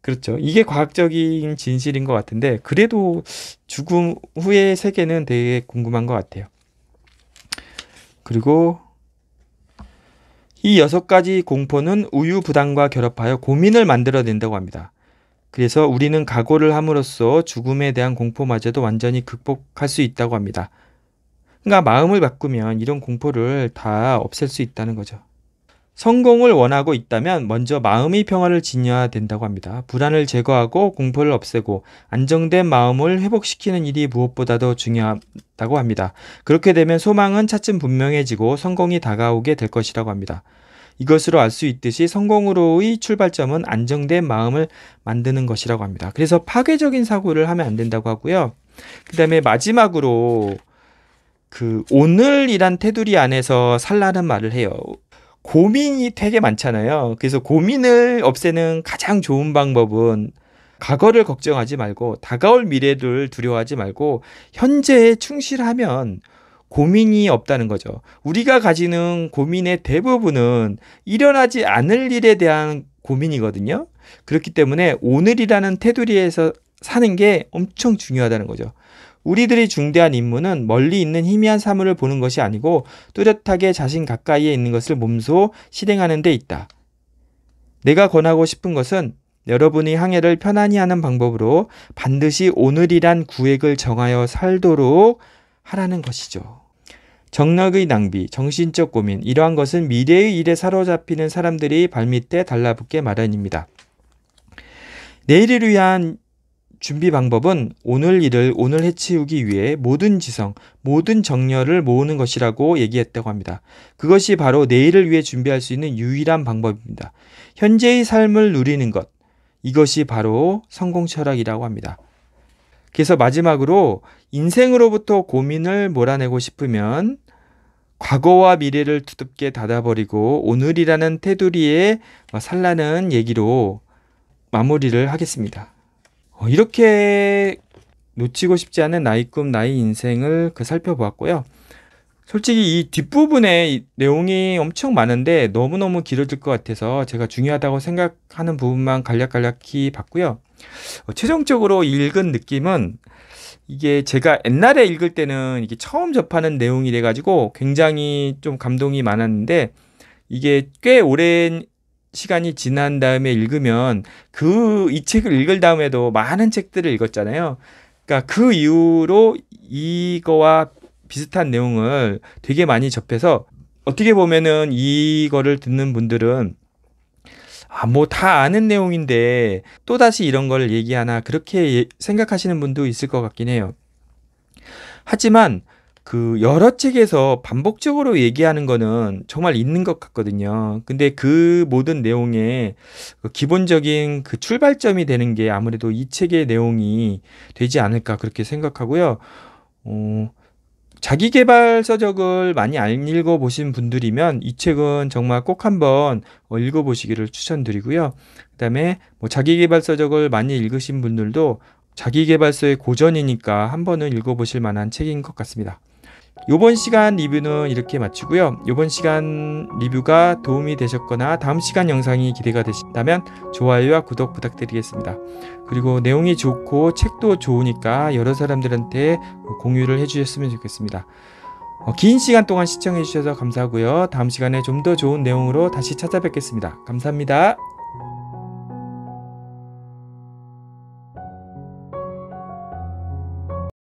그렇죠. 이게 과학적인 진실인 것 같은데 그래도 죽음 후의 세계는 되게 궁금한 것 같아요. 그리고 이 여섯 가지 공포는 우유 부단과 결합하여 고민을 만들어낸다고 합니다. 그래서 우리는 각오를 함으로써 죽음에 대한 공포마저도 완전히 극복할 수 있다고 합니다. 그러니까 마음을 바꾸면 이런 공포를 다 없앨 수 있다는 거죠. 성공을 원하고 있다면 먼저 마음의 평화를 지녀야 된다고 합니다. 불안을 제거하고 공포를 없애고 안정된 마음을 회복시키는 일이 무엇보다도 중요하다고 합니다. 그렇게 되면 소망은 차츰 분명해지고 성공이 다가오게 될 것이라고 합니다. 이것으로 알 수 있듯이 성공으로의 출발점은 안정된 마음을 만드는 것이라고 합니다. 그래서 파괴적인 사고를 하면 안 된다고 하고요. 그 다음에 마지막으로 그 오늘이란 테두리 안에서 살라는 말을 해요. 고민이 되게 많잖아요. 그래서 고민을 없애는 가장 좋은 방법은 과거를 걱정하지 말고 다가올 미래를 두려워하지 말고 현재에 충실하면 고민이 없다는 거죠. 우리가 가지는 고민의 대부분은 일어나지 않을 일에 대한 고민이거든요. 그렇기 때문에 오늘이라는 테두리에서 사는 게 엄청 중요하다는 거죠. 우리들이 중대한 임무는 멀리 있는 희미한 사물을 보는 것이 아니고 뚜렷하게 자신 가까이에 있는 것을 몸소 실행하는 데 있다. 내가 권하고 싶은 것은 여러분이 항해를 편안히 하는 방법으로 반드시 오늘이란 구획을 정하여 살도록 하라는 것이죠. 정력의 낭비, 정신적 고민, 이러한 것은 미래의 일에 사로잡히는 사람들이 발밑에 달라붙게 마련입니다. 내일을 위한 준비 방법은 오늘 일을 오늘 해치우기 위해 모든 지성, 모든 정열을 모으는 것이라고 얘기했다고 합니다. 그것이 바로 내일을 위해 준비할 수 있는 유일한 방법입니다. 현재의 삶을 누리는 것. 이것이 바로 성공 철학이라고 합니다. 그래서 마지막으로 인생으로부터 고민을 몰아내고 싶으면 과거와 미래를 두텁게 닫아버리고 오늘이라는 테두리에 뭐 살라는 얘기로 마무리를 하겠습니다. 어, 이렇게 놓치고 싶지 않은 나이 꿈, 나이 인생을 그 살펴보았고요. 솔직히 이 뒷부분에 내용이 엄청 많은데 너무너무 길어질 것 같아서 제가 중요하다고 생각하는 부분만 간략간략히 봤고요. 어, 최종적으로 읽은 느낌은 이게 제가 옛날에 읽을 때는 이게 처음 접하는 내용이 돼가지고 굉장히 좀 감동이 많았는데 이게 꽤 오랜 시간이 지난 다음에 읽으면 그 이 책을 읽을 다음에도 많은 책들을 읽었잖아요. 그러니까 그 이후로 이거와 비슷한 내용을 되게 많이 접해서 어떻게 보면은 이거를 듣는 분들은 아, 뭐 다 아는 내용인데 또다시 이런 걸 얘기하나 그렇게 예, 생각하시는 분도 있을 것 같긴 해요. 하지만 그 여러 책에서 반복적으로 얘기하는 거는 정말 있는 것 같거든요. 근데 그 모든 내용의 그 기본적인 그 출발점이 되는 게 아무래도 이 책의 내용이 되지 않을까 그렇게 생각하고요. 어, 자기개발서적을 많이 안 읽어보신 분들이면 이 책은 정말 꼭 한번 읽어보시기를 추천드리고요. 그 다음에 뭐 자기개발서적을 많이 읽으신 분들도 자기개발서의 고전이니까 한 번은 읽어보실 만한 책인 것 같습니다. 요번 시간 리뷰는 이렇게 마치고요. 요번 시간 리뷰가 도움이 되셨거나 다음 시간 영상이 기대가 되신다면 좋아요와 구독 부탁드리겠습니다. 그리고 내용이 좋고 책도 좋으니까 여러 사람들한테 공유를 해주셨으면 좋겠습니다. 어, 긴 시간 동안 시청해주셔서 감사하고요. 다음 시간에 좀 더 좋은 내용으로 다시 찾아뵙겠습니다. 감사합니다.